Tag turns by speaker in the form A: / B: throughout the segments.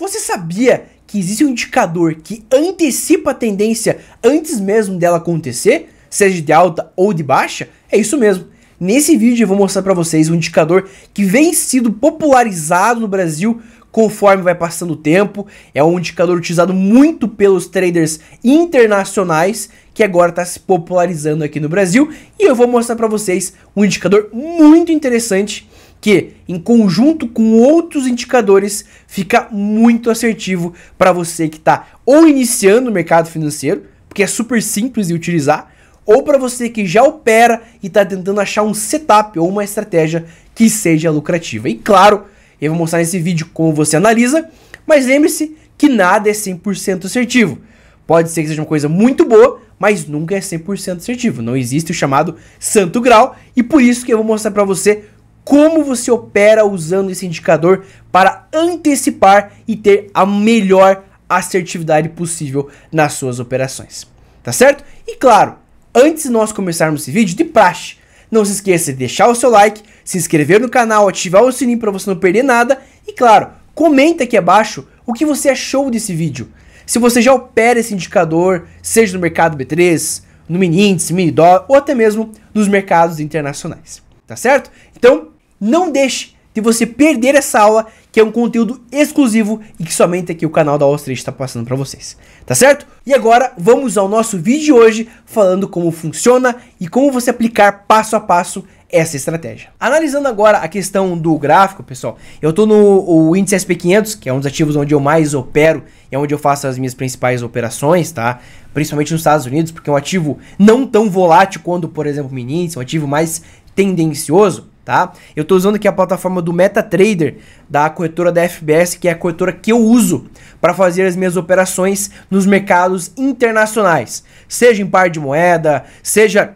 A: Você sabia que existe um indicador que antecipa a tendência antes mesmo dela acontecer, seja de alta ou de baixa? É isso mesmo. Nesse vídeo eu vou mostrar para vocês um indicador que vem sendo popularizado no Brasil conforme vai passando o tempo. É um indicador utilizado muito pelos traders internacionais que agora está se popularizando aqui no Brasil. E eu vou mostrar para vocês um indicador muito interessante que, em conjunto com outros indicadores, fica muito assertivo para você que está ou iniciando o mercado financeiro, porque é super simples de utilizar, ou para você que já opera e está tentando achar um setup ou uma estratégia que seja lucrativa. E claro, eu vou mostrar nesse vídeo como você analisa, mas lembre-se que nada é 100% assertivo. Pode ser que seja uma coisa muito boa, mas nunca é 100% assertivo. Não existe o chamado santo grau e por isso que eu vou mostrar para você como você opera usando esse indicador para antecipar e ter a melhor assertividade possível nas suas operações. Tá certo? E claro, antes de nós começarmos esse vídeo, de praxe, não se esqueça de deixar o seu like, se inscrever no canal, ativar o sininho para você não perder nada e claro, comenta aqui abaixo o que você achou desse vídeo. Se você já opera esse indicador, seja no mercado B3, no mini índice, mini dólar ou até mesmo nos mercados internacionais, tá certo? Então, não deixe de você perder essa aula, que é um conteúdo exclusivo e que somente aqui o canal da Austria está passando para vocês, tá certo? E agora vamos ao nosso vídeo de hoje falando como funciona e como você aplicar passo a passo essa estratégia. Analisando agora a questão do gráfico, pessoal, eu estou no índice SP500, que é um dos ativos onde eu mais opero e é onde eu faço as minhas principais operações, tá? Principalmente nos Estados Unidos, porque é um ativo não tão volátil quanto, por exemplo, o mini é um ativo mais tendencioso tá? Eu estou usando aqui a plataforma do MetaTrader, da corretora da FBS, que é a corretora que eu uso para fazer as minhas operações nos mercados internacionais, seja em par de moeda, seja,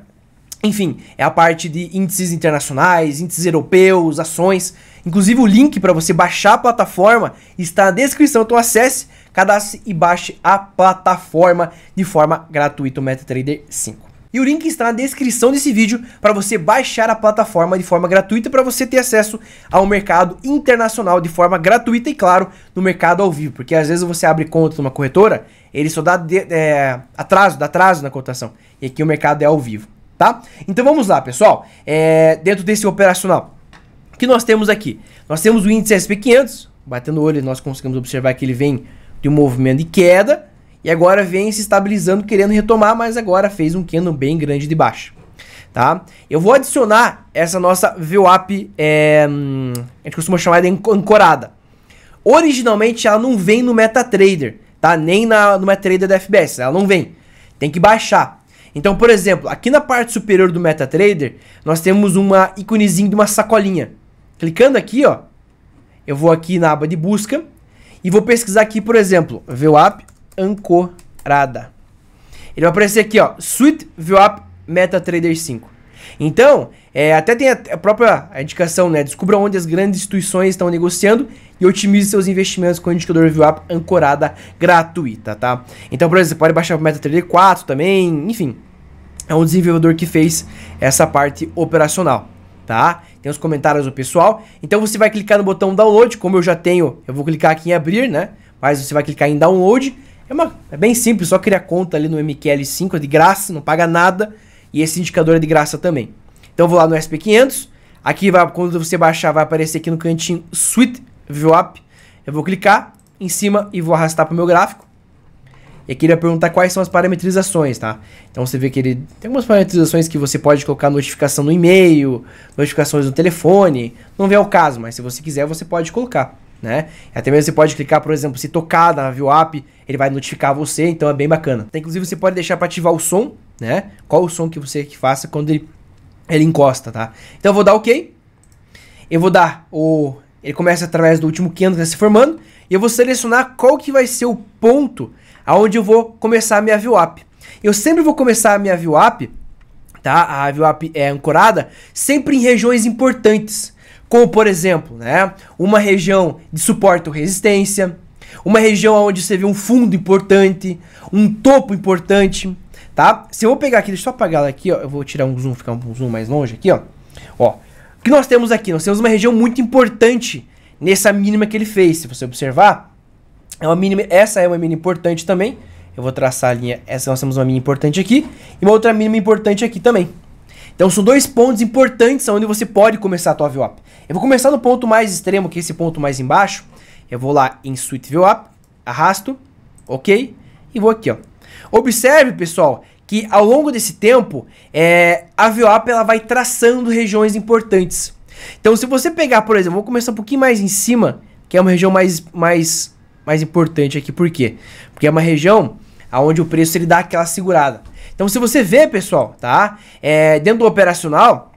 A: enfim, é a parte de índices internacionais, índices europeus, ações. Inclusive o link para você baixar a plataforma está na descrição, então acesse, cadastre e baixe a plataforma de forma gratuita o MetaTrader 5. E o link está na descrição desse vídeo para você baixar a plataforma de forma gratuita para você ter acesso ao mercado internacional de forma gratuita e claro, no mercado ao vivo, porque às vezes você abre conta numa corretora, ele só dá de, é, atraso, dá atraso na cotação. E aqui o mercado é ao vivo, tá? Então vamos lá, pessoal. É, dentro desse operacional, o que nós temos aqui? Nós temos o índice SP500, batendo o olho, nós conseguimos observar que ele vem de um movimento de queda, e agora vem se estabilizando, querendo retomar, mas agora fez um candle bem grande de baixo, Tá? Eu vou adicionar essa nossa VWAP, é, eh, hum, a gente costuma chamar de ancorada. Originalmente ela não vem no MetaTrader, tá? nem na, no MetaTrader da FBS, ela não vem. Tem que baixar. Então, por exemplo, aqui na parte superior do MetaTrader, nós temos uma íconezinho de uma sacolinha. Clicando aqui, ó, eu vou aqui na aba de busca e vou pesquisar aqui, por exemplo, VWAP ancorada. Ele vai aparecer aqui, ó, Suite View MetaTrader 5. Então, é, até tem a, a própria indicação, né? Descubra onde as grandes instituições estão negociando e otimize seus investimentos com o indicador VWAP ancorada gratuita, tá? Então, por exemplo, você pode baixar o MetaTrader 4 também, enfim. É um desenvolvedor que fez essa parte operacional, tá? Tem os comentários do pessoal. Então, você vai clicar no botão download, como eu já tenho, eu vou clicar aqui em abrir, né? Mas você vai clicar em download é, uma, é bem simples, só criar conta ali no MQL5, é de graça, não paga nada. E esse indicador é de graça também. Então eu vou lá no SP500. Aqui, vai, quando você baixar, vai aparecer aqui no cantinho Suite View Up. Eu vou clicar em cima e vou arrastar para o meu gráfico. E aqui ele vai perguntar quais são as parametrizações, tá? Então você vê que ele tem algumas parametrizações que você pode colocar notificação no e-mail, notificações no telefone. Não vê o caso, mas se você quiser, você pode colocar né? Até mesmo você pode clicar, por exemplo, se tocar na View App, ele vai notificar você, então é bem bacana. inclusive você pode deixar para ativar o som, né? Qual o som que você que faça quando ele, ele encosta, tá? Então eu vou dar OK. Eu vou dar o ele começa através do último candle que está se formando e eu vou selecionar qual que vai ser o ponto aonde eu vou começar a minha View App. Eu sempre vou começar a minha View App, tá? A View App é ancorada sempre em regiões importantes como por exemplo, né, uma região de suporte ou resistência, uma região onde você vê um fundo importante, um topo importante, tá? Se eu vou pegar aqui, deixa eu só apagar aqui, ó, eu vou tirar um zoom, ficar um zoom mais longe aqui, ó. Ó, o que nós temos aqui? Nós temos uma região muito importante nessa mínima que ele fez, se você observar, é uma mínima, essa é uma mínima importante também. Eu vou traçar a linha, essa nós temos uma mínima importante aqui e uma outra mínima importante aqui também. Então são dois pontos importantes onde você pode começar a tua VWAP. Eu vou começar no ponto mais extremo, que é esse ponto mais embaixo. Eu vou lá em Suite VWAP, arrasto, ok? E vou aqui, ó. Observe, pessoal, que ao longo desse tempo, é, a VWAP ela vai traçando regiões importantes. Então se você pegar, por exemplo, vou começar um pouquinho mais em cima, que é uma região mais, mais, mais importante aqui. Por quê? Porque é uma região aonde o preço ele dá aquela segurada. Então se você vê, pessoal, tá? É, dentro do operacional,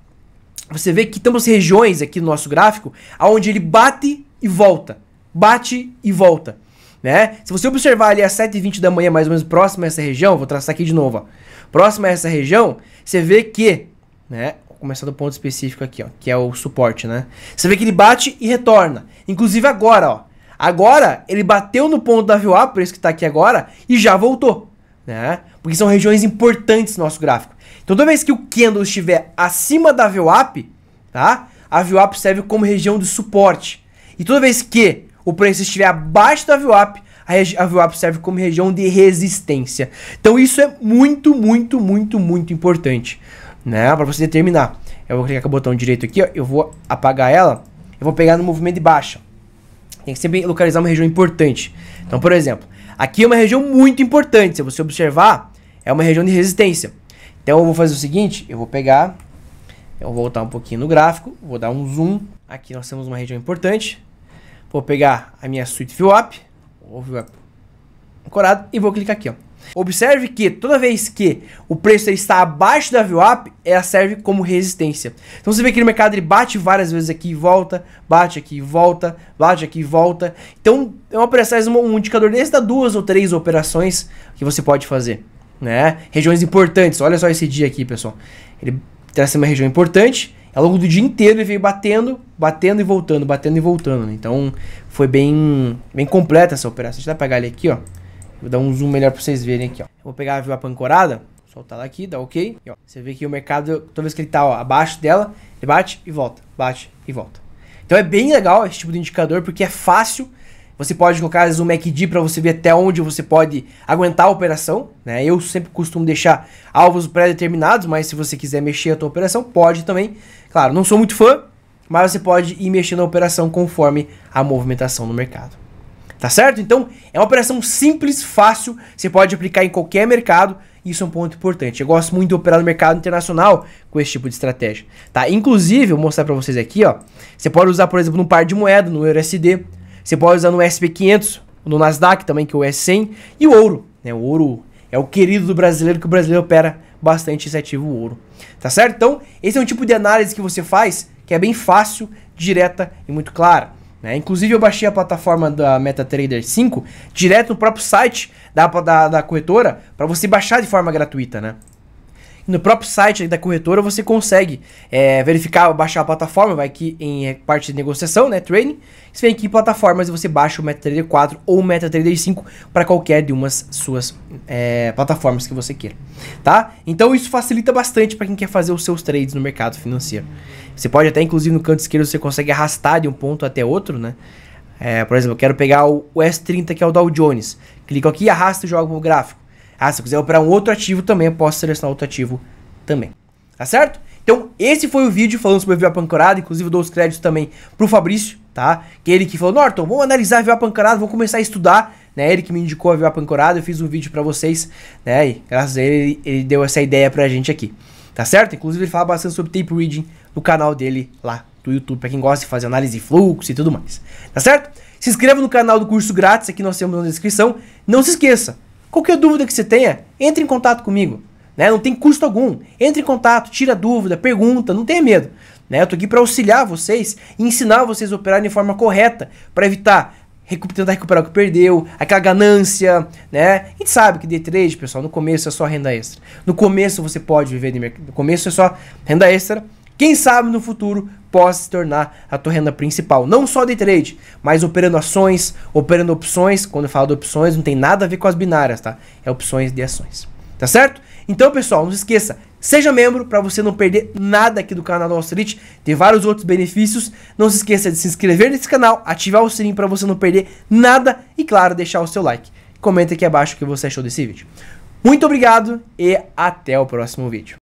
A: você vê que temos regiões aqui no nosso gráfico aonde ele bate e volta, bate e volta, né? Se você observar ali às 7h20 da manhã, mais ou menos próximo a essa região, vou traçar aqui de novo, ó. Próximo a essa região, você vê que, né, começar do ponto específico aqui, ó, que é o suporte, né? Você vê que ele bate e retorna. Inclusive agora, ó, Agora, ele bateu no ponto da VWAP, por isso que está aqui agora, e já voltou. Né? Porque são regiões importantes no nosso gráfico. Então, toda vez que o candle estiver acima da VWAP, tá? a VWAP serve como região de suporte. E toda vez que o preço estiver abaixo da VWAP, a, a VWAP serve como região de resistência. Então isso é muito, muito, muito, muito importante, né? Para você determinar. Eu vou clicar com o botão direito aqui, ó, eu vou apagar ela, eu vou pegar no movimento de baixa. Tem que sempre localizar uma região importante. Então, por exemplo, aqui é uma região muito importante. Se você observar, é uma região de resistência. Então, eu vou fazer o seguinte: eu vou pegar, eu vou voltar um pouquinho no gráfico, vou dar um zoom. Aqui nós temos uma região importante. Vou pegar a minha suite VWAP, ou VWAP ancorado, e vou clicar aqui, ó. Observe que toda vez que o preço está abaixo da VWAP, ela serve como resistência. Então você vê que no mercado ele bate várias vezes aqui e volta, bate aqui e volta, bate aqui e volta. Então é uma operação, um indicador desse dá duas ou três operações que você pode fazer. Né? Regiões importantes, olha só esse dia aqui, pessoal. Ele traz uma região importante, ao longo do dia inteiro ele veio batendo, batendo e voltando, batendo e voltando. Né? Então foi bem, bem completa essa operação. Deixa eu pegar ele aqui, ó. Vou dar um zoom melhor pra vocês verem aqui, ó. Vou pegar a viúva pancorada, soltar ela aqui, dá ok. E, ó, você vê que o mercado, toda vez que ele tá ó, abaixo dela, ele bate e volta, bate e volta. Então é bem legal esse tipo de indicador, porque é fácil. Você pode colocar às vezes, um MACD para você ver até onde você pode aguentar a operação. Né? Eu sempre costumo deixar alvos pré-determinados, mas se você quiser mexer a tua operação, pode também. Claro, não sou muito fã, mas você pode ir mexendo a operação conforme a movimentação no mercado tá certo? Então é uma operação simples, fácil, você pode aplicar em qualquer mercado, isso é um ponto importante. Eu gosto muito de operar no mercado internacional com esse tipo de estratégia, tá? Inclusive, vou mostrar para vocês aqui, ó, você pode usar, por exemplo, no par de moeda, no EURUSD, você pode usar no SP500, no Nasdaq também, que é o S100, e o ouro, né? O ouro é o querido do brasileiro que o brasileiro opera bastante esse ativo ouro, tá certo? Então, esse é um tipo de análise que você faz que é bem fácil, direta e muito clara. Né? Inclusive eu baixei a plataforma da MetaTrader 5 direto no próprio site da, da, da corretora para você baixar de forma gratuita, né? No próprio site da corretora você consegue é, verificar, baixar a plataforma, vai aqui em é, parte de negociação, né, trading. Você vem aqui em plataformas e você baixa o MetaTrader 4 ou o MetaTrader 5 para qualquer de umas suas é, plataformas que você queira, tá? Então isso facilita bastante para quem quer fazer os seus trades no mercado financeiro. Você pode até, inclusive, no canto esquerdo você consegue arrastar de um ponto até outro, né? É, por exemplo, eu quero pegar o S30 que é o Dow Jones. Clico aqui, arrasto e jogo o gráfico. Ah, se eu quiser operar um outro ativo também, eu posso selecionar outro ativo também. Tá certo? Então, esse foi o vídeo falando sobre VA Pancorada. Inclusive, eu dou os créditos também pro Fabrício, tá? Que é ele que falou, Norton, vamos analisar a VA Pancorada, vamos começar a estudar. Né, ele que me indicou a VA Pancorada, eu fiz um vídeo para vocês, né? E graças a ele, ele deu essa ideia pra gente aqui. Tá certo? Inclusive, ele fala bastante sobre tape reading no canal dele lá do YouTube, pra quem gosta de fazer análise de fluxo e tudo mais. Tá certo? Se inscreva no canal do curso grátis, aqui nós temos na descrição. Não se esqueça, Qualquer dúvida que você tenha, entre em contato comigo. Né? Não tem custo algum. Entre em contato, tira dúvida, pergunta, não tenha medo. Né? Eu tô aqui para auxiliar vocês e ensinar vocês a operarem de forma correta para evitar recuper, tentar recuperar o que perdeu, aquela ganância, né? A gente sabe que D trade, pessoal, no começo é só renda extra. No começo você pode viver de mercado, no começo é só renda extra. Quem sabe no futuro possa se tornar a tua renda principal. Não só de trade, mas operando ações, operando opções. Quando eu falo de opções, não tem nada a ver com as binárias, tá? É opções de ações. Tá certo? Então, pessoal, não se esqueça, seja membro para você não perder nada aqui do canal Wall Street. Tem vários outros benefícios. Não se esqueça de se inscrever nesse canal, ativar o sininho para você não perder nada e, claro, deixar o seu like. Comenta aqui abaixo o que você achou desse vídeo. Muito obrigado e até o próximo vídeo.